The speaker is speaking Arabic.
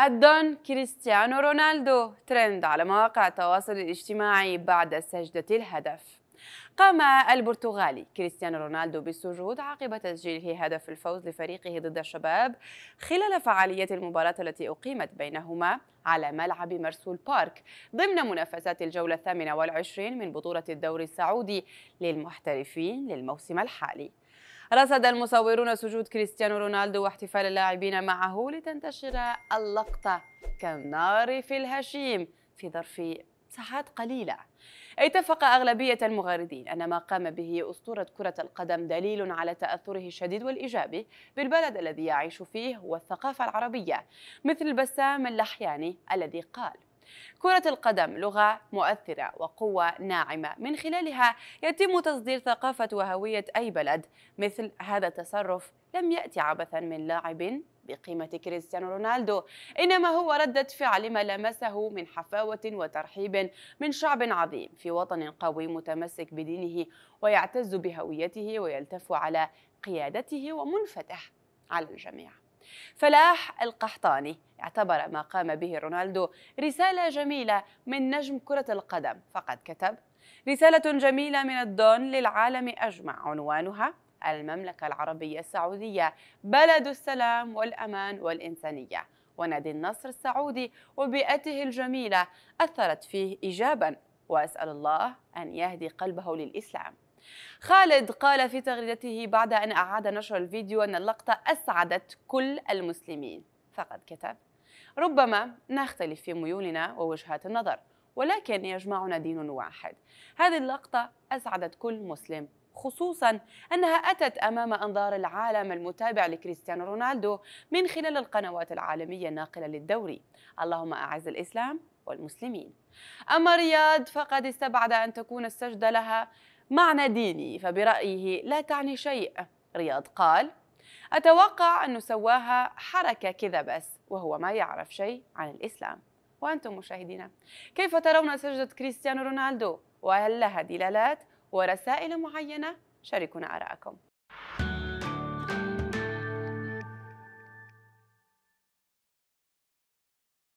الدون كريستيانو رونالدو ترند على مواقع التواصل الاجتماعي بعد سجدة الهدف قام البرتغالي كريستيانو رونالدو بالسجود عقب تسجيله هدف الفوز لفريقه ضد الشباب خلال فعالية المباراة التي أقيمت بينهما على ملعب مرسول بارك ضمن منافسات الجولة الثامنة والعشرين من بطولة الدوري السعودي للمحترفين للموسم الحالي رصد المصورون سجود كريستيانو رونالدو واحتفال اللاعبين معه لتنتشر اللقطة كالنار في الهشيم في ظرف ساعات قليلة اتفق أغلبية المغردين أن ما قام به أسطورة كرة القدم دليل على تأثره الشديد والإيجابي بالبلد الذي يعيش فيه والثقافة العربية مثل بسام اللحياني الذي قال كرة القدم لغة مؤثرة وقوة ناعمة من خلالها يتم تصدير ثقافة وهوية أي بلد مثل هذا التصرف لم يأتي عبثا من لاعب بقيمة كريستيانو رونالدو إنما هو ردة فعل ما لمسه من حفاوة وترحيب من شعب عظيم في وطن قوي متمسك بدينه ويعتز بهويته ويلتف على قيادته ومنفتح على الجميع فلاح القحطاني اعتبر ما قام به رونالدو رسالة جميلة من نجم كرة القدم فقد كتب رسالة جميلة من الدون للعالم أجمع عنوانها المملكة العربية السعودية بلد السلام والأمان والإنسانية ونادي النصر السعودي وبيئته الجميلة أثرت فيه إيجابا وأسأل الله أن يهدي قلبه للإسلام خالد قال في تغريدته بعد أن أعاد نشر الفيديو أن اللقطة أسعدت كل المسلمين فقد كتب ربما نختلف في ميولنا ووجهات النظر ولكن يجمعنا دين واحد هذه اللقطة أسعدت كل مسلم خصوصا أنها أتت أمام أنظار العالم المتابع لكريستيانو رونالدو من خلال القنوات العالمية الناقلة للدوري اللهم أعز الإسلام والمسلمين أما رياض فقد استبعد أن تكون السجدة لها معنى ديني فبرأيه لا تعني شيء رياض قال أتوقع أنه سواها حركة كذا بس وهو ما يعرف شيء عن الإسلام وأنتم مشاهدينا كيف ترون سجدة كريستيانو رونالدو وهل لها دلالات ورسائل معينة شاركونا آراءكم